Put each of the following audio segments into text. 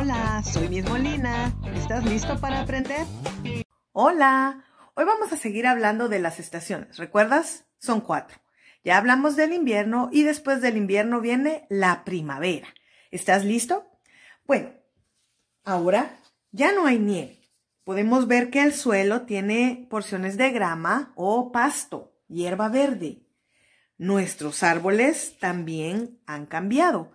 Hola, soy Miss Molina. ¿Estás listo para aprender? Hola, hoy vamos a seguir hablando de las estaciones. ¿Recuerdas? Son cuatro. Ya hablamos del invierno y después del invierno viene la primavera. ¿Estás listo? Bueno, ahora ya no hay nieve. Podemos ver que el suelo tiene porciones de grama o pasto, hierba verde. Nuestros árboles también han cambiado.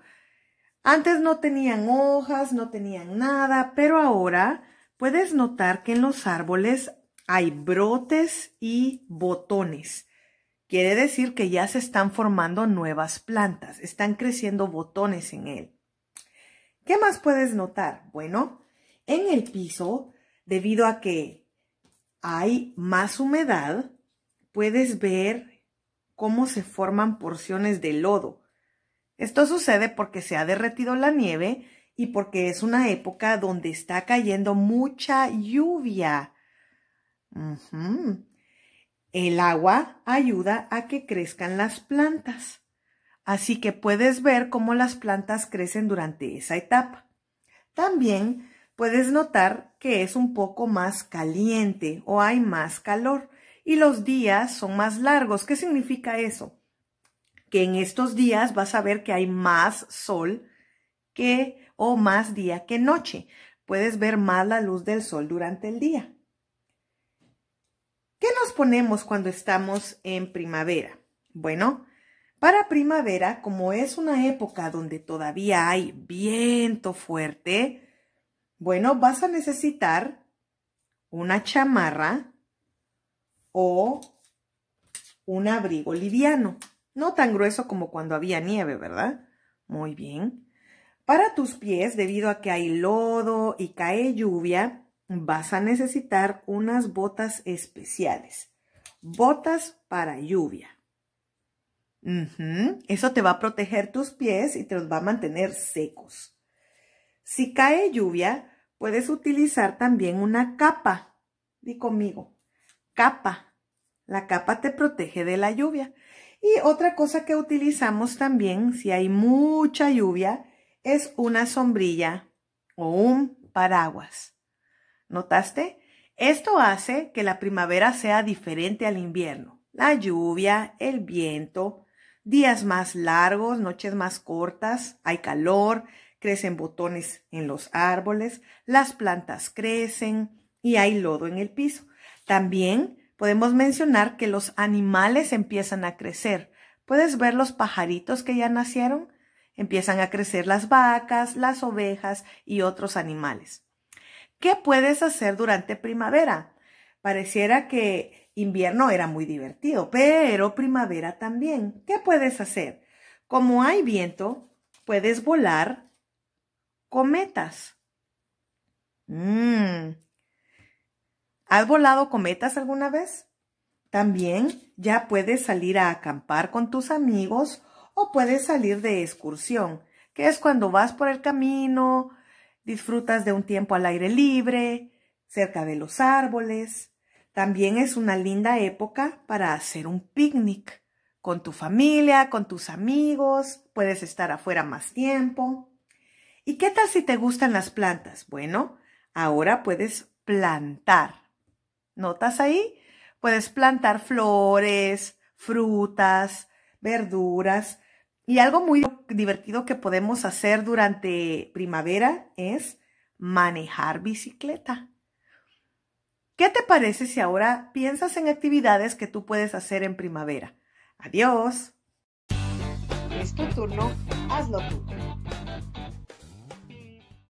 Antes no tenían hojas, no tenían nada, pero ahora puedes notar que en los árboles hay brotes y botones. Quiere decir que ya se están formando nuevas plantas, están creciendo botones en él. ¿Qué más puedes notar? Bueno, en el piso, debido a que hay más humedad, puedes ver cómo se forman porciones de lodo. Esto sucede porque se ha derretido la nieve y porque es una época donde está cayendo mucha lluvia. El agua ayuda a que crezcan las plantas. Así que puedes ver cómo las plantas crecen durante esa etapa. También puedes notar que es un poco más caliente o hay más calor y los días son más largos. ¿Qué significa eso? que en estos días vas a ver que hay más sol que o más día que noche. Puedes ver más la luz del sol durante el día. ¿Qué nos ponemos cuando estamos en primavera? Bueno, para primavera, como es una época donde todavía hay viento fuerte, bueno, vas a necesitar una chamarra o un abrigo liviano. No tan grueso como cuando había nieve, ¿verdad? Muy bien. Para tus pies, debido a que hay lodo y cae lluvia, vas a necesitar unas botas especiales. Botas para lluvia. Eso te va a proteger tus pies y te los va a mantener secos. Si cae lluvia, puedes utilizar también una capa. Di conmigo, capa. La capa te protege de la lluvia. Y otra cosa que utilizamos también, si hay mucha lluvia, es una sombrilla o un paraguas. ¿Notaste? Esto hace que la primavera sea diferente al invierno. La lluvia, el viento, días más largos, noches más cortas, hay calor, crecen botones en los árboles, las plantas crecen y hay lodo en el piso. También Podemos mencionar que los animales empiezan a crecer. ¿Puedes ver los pajaritos que ya nacieron? Empiezan a crecer las vacas, las ovejas y otros animales. ¿Qué puedes hacer durante primavera? Pareciera que invierno era muy divertido, pero primavera también. ¿Qué puedes hacer? Como hay viento, puedes volar cometas. Mmm, ¿Has volado cometas alguna vez? También ya puedes salir a acampar con tus amigos o puedes salir de excursión, que es cuando vas por el camino, disfrutas de un tiempo al aire libre, cerca de los árboles. También es una linda época para hacer un picnic con tu familia, con tus amigos, puedes estar afuera más tiempo. ¿Y qué tal si te gustan las plantas? Bueno, ahora puedes plantar. ¿Notas ahí? Puedes plantar flores, frutas, verduras. Y algo muy divertido que podemos hacer durante primavera es manejar bicicleta. ¿Qué te parece si ahora piensas en actividades que tú puedes hacer en primavera? Adiós. Es tu turno, hazlo tú.